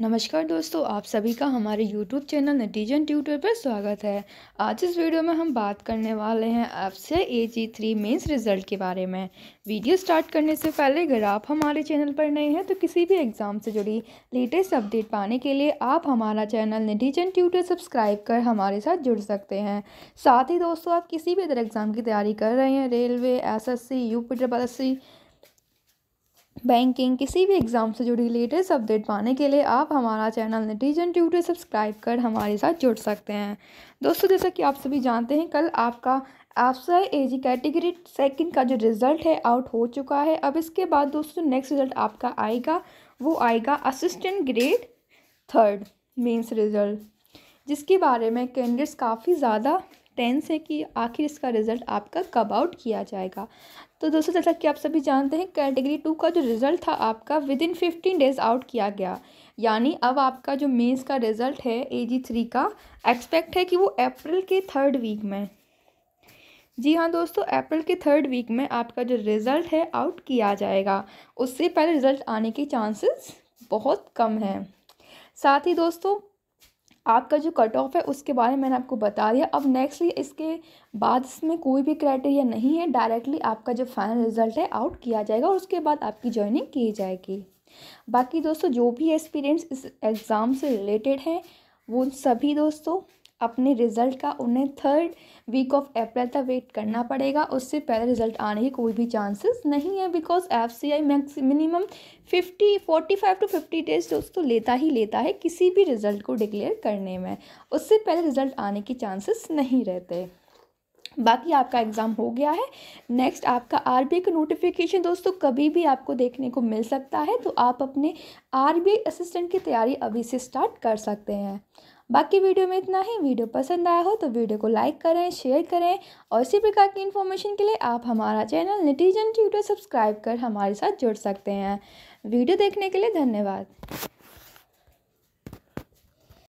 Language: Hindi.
नमस्कार दोस्तों आप सभी का हमारे YouTube चैनल नटीजन ट्यूटर पर स्वागत है आज इस वीडियो में हम बात करने वाले हैं एफ से A G three mains result के बारे में वीडियो स्टार्ट करने से पहले अगर आप हमारे चैनल पर नए हैं तो किसी भी एग्ज़ाम से जुड़ी लेटेस्ट अपडेट पाने के लिए आप हमारा चैनल नटीजन ट्यूटर सब्सक्राइब कर हमारे साथ जुड़ सकते हैं साथ ही दोस्तों आप किसी भी अदर एग्ज़ाम की तैयारी कर रहे हैं railway S S C U P banking किसी भी एग्ज़ाम से जुड़ी लेटेस्ट अपडेट पाने के लिए आप हमारा चैनल नटीजन ट्यूटर सब्सक्राइब कर हमारे साथ जुड़ सकते हैं दोस्तों जैसा कि आप सभी जानते हैं कल आपका आपसा ए जी कैटेगरी सेकंड का जो रिज़ल्ट है आउट हो चुका है अब इसके बाद दोस्तों नेक्स्ट रिज़ल्ट आपका आएगा वो आएगा assistant grade third mains result जिसके बारे में कैंडिडेट्स काफ़ी ज़्यादा टेंस है कि आखिर इसका रिज़ल्ट आपका कब आउट किया जाएगा तो दोस्तों जैसा कि आप सभी जानते हैं कैटेगरी टू का जो रिज़ल्ट था आपका within fifteen days out किया गया यानी अब आपका जो मेंस का रिज़ल्ट है ए जी थ्री का एक्सपेक्ट है कि वो अप्रैल के थर्ड वीक में जी हाँ दोस्तों अप्रैल के थर्ड वीक में आपका जो रिज़ल्ट है आउट किया जाएगा उससे पहले रिज़ल्ट आने के चांसेस बहुत कम हैं साथ ही दोस्तों आपका जो कट ऑफ है उसके बारे में मैंने आपको बता दिया अब नेक्स्ट इसके बाद इसमें कोई भी क्राइटेरिया नहीं है डायरेक्टली आपका जो फाइनल रिजल्ट है आउट किया जाएगा और उसके बाद आपकी ज्वाइनिंग की जाएगी बाकी दोस्तों जो भी एक्सपीरियंस इस एग्ज़ाम से रिलेटेड हैं वो सभी दोस्तों अपने रिज़ल्ट का उन्हें थर्ड वीक ऑफ अप्रैल तक वेट करना पड़ेगा उससे पहले रिज़ल्ट आने के कोई भी चांसेस नहीं है because F C I max minimum fifty forty five to fifty days दोस्तों लेता ही लेता है किसी भी रिज़ल्ट को डिक्लेयर करने में उससे पहले रिज़ल्ट आने के चांसेस नहीं रहते बाकी आपका एग्ज़ाम हो गया है नेक्स्ट आपका आर का नोटिफिकेशन दोस्तों कभी भी आपको देखने को मिल सकता है तो आप अपने आर असिस्टेंट की तैयारी अभी से स्टार्ट कर सकते हैं बाकी वीडियो में इतना ही वीडियो पसंद आया हो तो वीडियो को लाइक करें शेयर करें और इसी प्रकार की इन्फॉर्मेशन के लिए आप हमारा चैनल निटीजन ट्यूटर सब्सक्राइब कर हमारे साथ जुड़ सकते हैं वीडियो देखने के लिए धन्यवाद